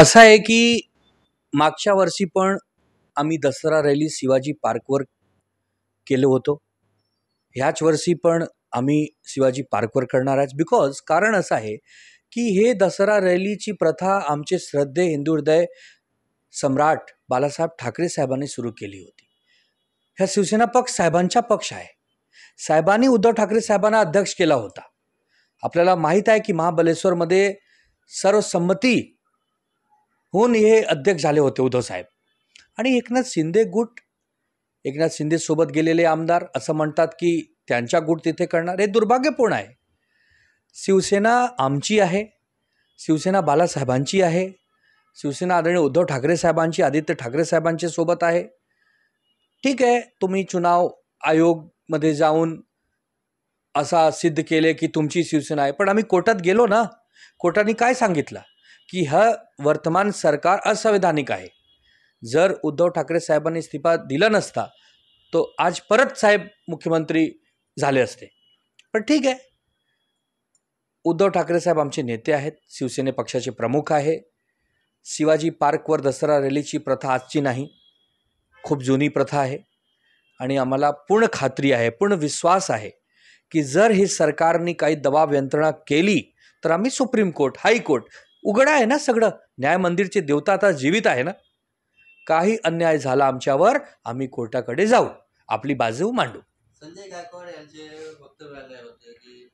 असं आहे की मागच्या वर्षी पण आम्ही दसरा रॅली शिवाजी पार्कवर केलो होतो ह्याच वर्षी पण आम्ही शिवाजी पार्कवर करणार आहे बिकॉज कारण असं आहे की हे दसरा रॅलीची प्रथा आमचे श्रद्धे हिंदू हृदय सम्राट बालासाहेब ठाकरे साहेबांनी सुरू केली होती ह्या शिवसेना पक्ष साहेबांचा पक्ष आहे साहेबांनी उद्धव ठाकरे साहेबांना अध्यक्ष केला होता आपल्याला माहीत आहे की महाबलेश्वरमध्ये सर्वसंमती होऊन हे अध्यक्ष झाले होते उद्धव साहेब आणि एकनाथ शिंदे गुट एकनाथ शिंदेसोबत गेलेले आमदार असं म्हणतात की त्यांच्या गुट तिथे करणार हे दुर्भाग्यपूर्ण आहे शिवसेना आमची आहे शिवसेना बालासाहेबांची आहे शिवसेना आदरणीय उद्धव ठाकरे साहेबांची आदित्य ठाकरे साहेबांच्या सोबत आहे ठीक आहे तुम्ही चुनाव आयोगमध्ये जाऊन असा सिद्ध केले की तुमची शिवसेना आहे पण आम्ही कोर्टात गेलो ना कोर्टाने काय सांगितलं की ह वर्तमान सरकार असंवैधानिक आहे जर उद्धव ठाकरे साहेबांनी इस्तीफा दिला नसता तो आज परत साहेब मुख्यमंत्री झाले असते पण ठीक आहे उद्धव ठाकरे साहेब आमचे नेते आहेत शिवसेने पक्षाचे प्रमुख आहे शिवाजी पार्कवर दसरा रॅलीची प्रथा आजची नाही खूप जुनी प्रथा आहे आणि आम्हाला पूर्ण खात्री आहे पूर्ण विश्वास आहे की जर ही सरकारने काही दबाव यंत्रणा केली तर आम्ही सुप्रीम कोर्ट हायकोर्ट उघडं आहे ना सगळं न्याय मंदिरचे देवता आता जीवित आहे ना काही अन्याय झाला आमच्यावर आम्ही कोर्टाकडे जाऊ आपली बाजू मांडू संजय गायकवाड यांचे आले होते की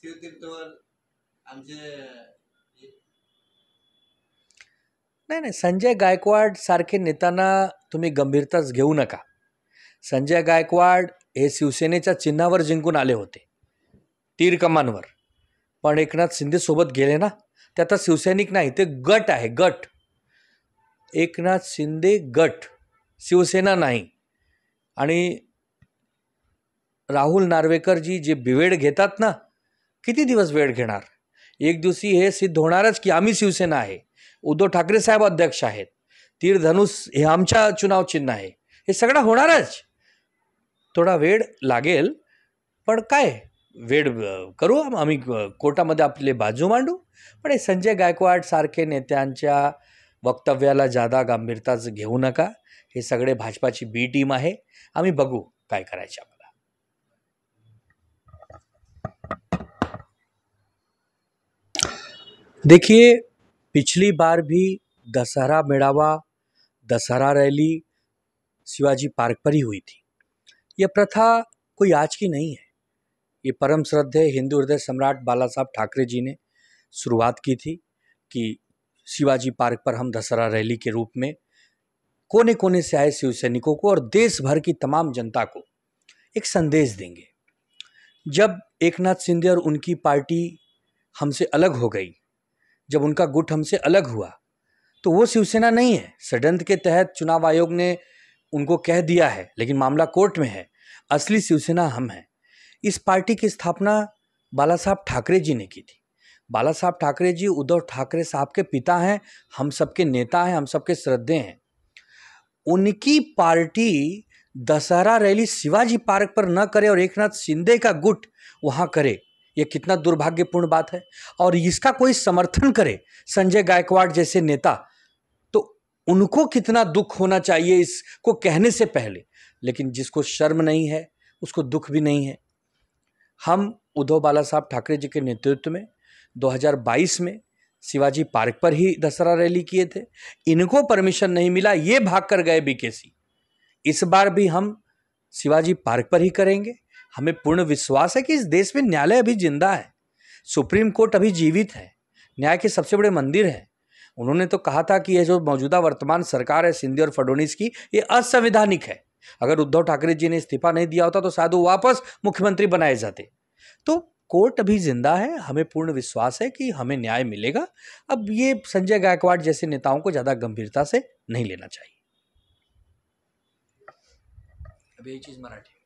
शिवतीर्थवर आमचे नाही नाही संजय गायकवाड सारखे नेत्यांना तुम्ही गंभीरताच घेऊ नका संजय गायकवाड हे शिवसेनेच्या चिन्हावर जिंकून आले होते तीर कमांवर पण एकनाथ सोबत गेले ना ते आता शिवसैनिक नाही ते गट आहे गट एकनाथ शिंदे गट शिवसेना नाही आणि राहुल नार्वेकरजी जे बिवेड घेतात ना किती दिवस वेळ घेणार एक दिवशी हे सिद्ध होणारच की आम्ही शिवसेना आहे उद्धव ठाकरे साहेब अध्यक्ष आहेत तीरधनुष हे आमच्या चुनाव चिन्ह आहे हे सगळं होणारच थोडा वेळ लागेल पण काय वेड करू आम्ही कोर्टामध्ये आपले बाजू मांडू पण हे संजय गायकवाडसारखे नेत्यांच्या वक्तव्याला जादा गांभीरताचं घेऊ नका हे सगळे भाजपाची बी टीम आहे आम्ही बघू काय करायचे आम्हाला देखिए पिछली बार भी दशहरा मेड़ावा दशहरा रैली शिवाजी पार्क पर ही हुई थी यह प्रथा कोई आज की नहीं है ये परम श्रद्धे हिंदू हृदय सम्राट बाला साहब ठाकरे जी ने शुरुआत की थी कि शिवाजी पार्क पर हम दशहरा रैली के रूप में कोने कोने से आए शिव सैनिकों को और देश भर की तमाम जनता को एक संदेश देंगे जब एक नाथ शिंदे और उनकी पार्टी हमसे अलग हो गई जब उनका गुट हमसे अलग हुआ तो वो शिवसेना नहीं है सडंत के तहत चुनाव आयोग ने उनको कह दिया है लेकिन मामला कोर्ट में है असली शिवसेना हम हैं इस पार्टी की स्थापना बाला साहब ठाकरे जी ने की थी बाला साहब ठाकरे जी उद्धव ठाकरे साहब के पिता हैं हम सबके नेता हैं हम सबके श्रद्धे हैं उनकी party Dussehra rally Shivaji park पर न करे और एकनाथ शिंदे का गुट वहाँ करे ये कितना दुर्भाग्यपूर्ण बात है और इसका कोई समर्थन करे संजय गायकवाड़ जैसे नेता तो उनको कितना दुख होना चाहिए इसको कहने से पहले लेकिन जिसको शर्म नहीं है उसको दुख भी नहीं है हम उद्धव बाला साहब ठाकरे जी के नेतृत्व में 2022 में शिवाजी पार्क पर ही दशहरा रैली किए थे इनको परमिशन नहीं मिला ये भाग कर गए बीकेसी इस बार भी हम शिवाजी पार्क पर ही करेंगे हमें पूर्ण विश्वास है कि इस देश में न्यायालय अभी जिंदा है सुप्रीम कोर्ट अभी जीवित है न्याय के सबसे बड़े मंदिर है उन्होंने तो कहा था कि यह जो मौजूदा वर्तमान सरकार है सिंधी और फडोनीस की ये असंवैधानिक है अगर उद्धव ठाकरे जी ने इस्तीफा नहीं दिया होता तो शायद वो वापस मुख्यमंत्री बनाए जाते तो कोर्ट अभी जिंदा है हमें पूर्ण विश्वास है कि हमें न्याय मिलेगा अब ये संजय गायकवाड़ जैसे नेताओं को ज़्यादा गंभीरता से नहीं लेना चाहिए अब ये चीज़ मराठी